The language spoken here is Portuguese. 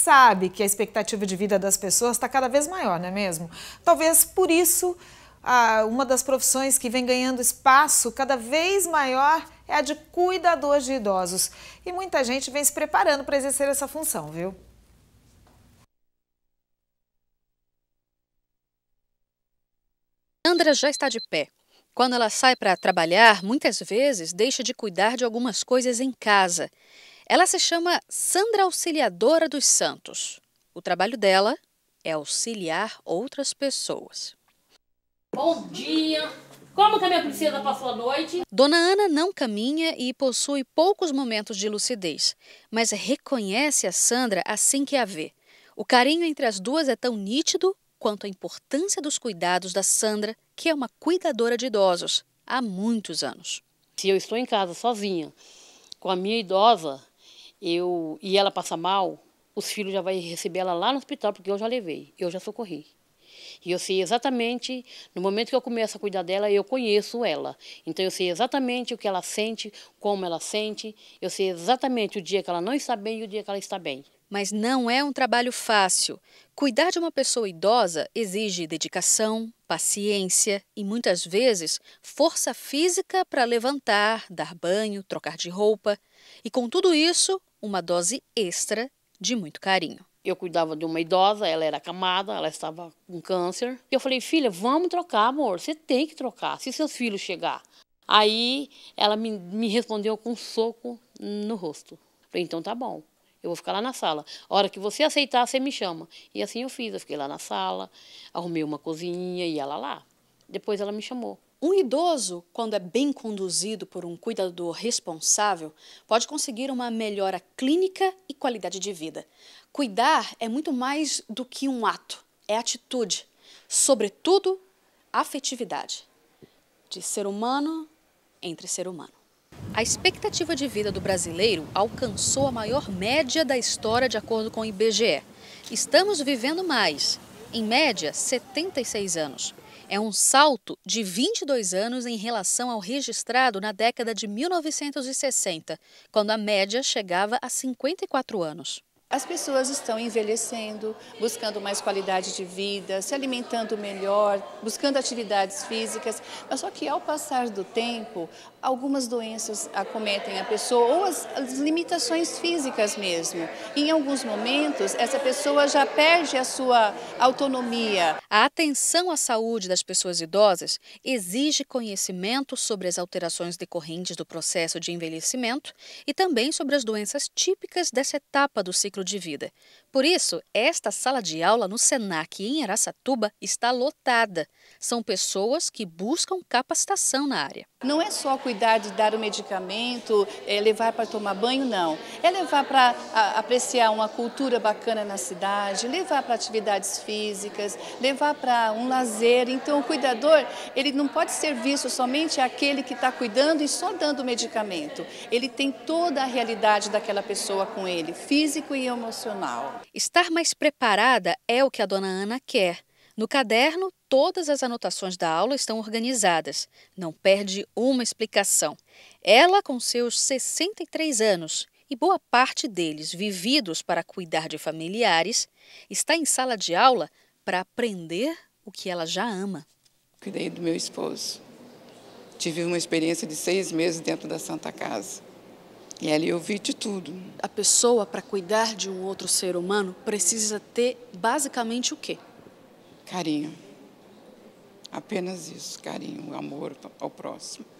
sabe que a expectativa de vida das pessoas está cada vez maior, não é mesmo? Talvez por isso uma das profissões que vem ganhando espaço cada vez maior é a de cuidador de idosos. E muita gente vem se preparando para exercer essa função, viu? Andra já está de pé. Quando ela sai para trabalhar, muitas vezes deixa de cuidar de algumas coisas em casa. Ela se chama Sandra Auxiliadora dos Santos. O trabalho dela é auxiliar outras pessoas. Bom dia! Como que a minha princesa passou a noite? Dona Ana não caminha e possui poucos momentos de lucidez, mas reconhece a Sandra assim que a vê. O carinho entre as duas é tão nítido quanto a importância dos cuidados da Sandra, que é uma cuidadora de idosos há muitos anos. Se eu estou em casa sozinha com a minha idosa, eu e ela passa mal, os filhos já vai receber ela lá no hospital, porque eu já levei, eu já socorri. E eu sei exatamente, no momento que eu começo a cuidar dela, eu conheço ela. Então eu sei exatamente o que ela sente, como ela sente, eu sei exatamente o dia que ela não está bem e o dia que ela está bem mas não é um trabalho fácil. Cuidar de uma pessoa idosa exige dedicação, paciência e muitas vezes força física para levantar, dar banho, trocar de roupa e com tudo isso, uma dose extra de muito carinho. Eu cuidava de uma idosa, ela era acamada, ela estava com câncer. E eu falei, filha, vamos trocar, amor, você tem que trocar, se seus filhos chegar. Aí ela me, me respondeu com um soco no rosto. falei, então tá bom. Eu vou ficar lá na sala. A hora que você aceitar, você me chama. E assim eu fiz. Eu fiquei lá na sala, arrumei uma cozinha e ela lá. Depois ela me chamou. Um idoso, quando é bem conduzido por um cuidador responsável, pode conseguir uma melhora clínica e qualidade de vida. Cuidar é muito mais do que um ato, é atitude, sobretudo afetividade, de ser humano entre ser humano. A expectativa de vida do brasileiro alcançou a maior média da história, de acordo com o IBGE. Estamos vivendo mais, em média, 76 anos. É um salto de 22 anos em relação ao registrado na década de 1960, quando a média chegava a 54 anos. As pessoas estão envelhecendo, buscando mais qualidade de vida, se alimentando melhor, buscando atividades físicas, mas só que ao passar do tempo, algumas doenças acometem a pessoa ou as, as limitações físicas mesmo. Em alguns momentos, essa pessoa já perde a sua autonomia. A atenção à saúde das pessoas idosas exige conhecimento sobre as alterações decorrentes do processo de envelhecimento e também sobre as doenças típicas dessa etapa do ciclo ciclo de vida. Por isso, esta sala de aula no SENAC em Aracatuba está lotada. São pessoas que buscam capacitação na área. Não é só cuidar de dar o medicamento, é levar para tomar banho, não. É levar para apreciar uma cultura bacana na cidade, levar para atividades físicas, levar para um lazer. Então, o cuidador, ele não pode ser visto somente aquele que está cuidando e só dando medicamento. Ele tem toda a realidade daquela pessoa com ele, físico e emocional. Estar mais preparada é o que a dona Ana quer. No caderno, todas as anotações da aula estão organizadas. Não perde uma explicação. Ela, com seus 63 anos e boa parte deles vividos para cuidar de familiares, está em sala de aula para aprender o que ela já ama. Cuidei do meu esposo. Tive uma experiência de seis meses dentro da Santa Casa. E ali eu vi de tudo. A pessoa, para cuidar de um outro ser humano, precisa ter basicamente o quê? Carinho. Apenas isso, carinho, amor ao próximo.